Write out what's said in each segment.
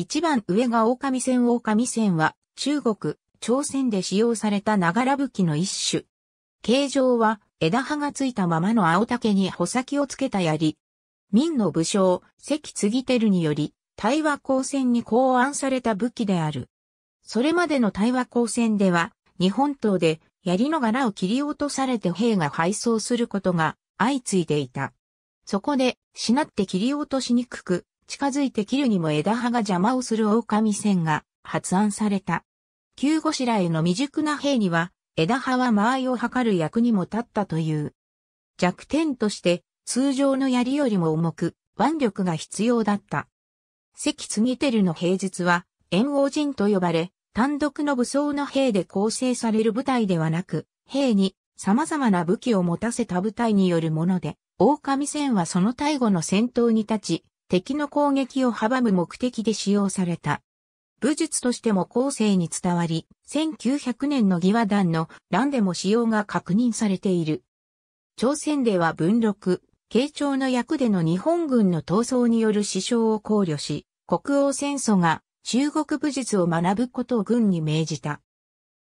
一番上が狼線狼線は中国、朝鮮で使用されたながら武器の一種。形状は枝葉がついたままの青竹に穂先をつけた槍。明の武将、関継るにより、対話光線に考案された武器である。それまでの対話光線では、日本刀で槍の柄を切り落とされて兵が敗走することが相次いでいた。そこで、しなって切り落としにくく、近づいて切るにも枝葉が邪魔をする狼線が発案された。旧後白への未熟な兵には、枝葉は間合いを測る役にも立ったという。弱点として、通常の槍よりも重く、腕力が必要だった。関継てるの平日は、炎王陣と呼ばれ、単独の武装の兵で構成される部隊ではなく、兵に様々な武器を持たせた部隊によるもので、狼戦はその最後の戦闘に立ち、敵の攻撃を阻む目的で使用された。武術としても後世に伝わり、1900年の義和団の乱でも使用が確認されている。朝鮮では文禄、慶長の役での日本軍の闘争による死傷を考慮し、国王戦争が中国武術を学ぶことを軍に命じた。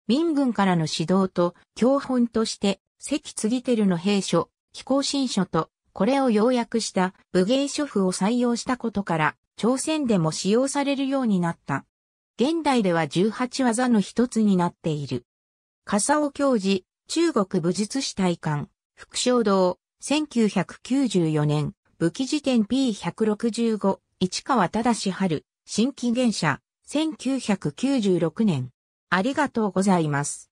民軍からの指導と教本として、関継輝の兵書、紀行新書とこれを要約した武芸書譜を採用したことから、朝鮮でも使用されるようになった。現代では18技の一つになっている。笠尾教授、中国武術史体感、副将堂、1994年、武器辞典 P165、市川正春、新紀元社、1996年。ありがとうございます。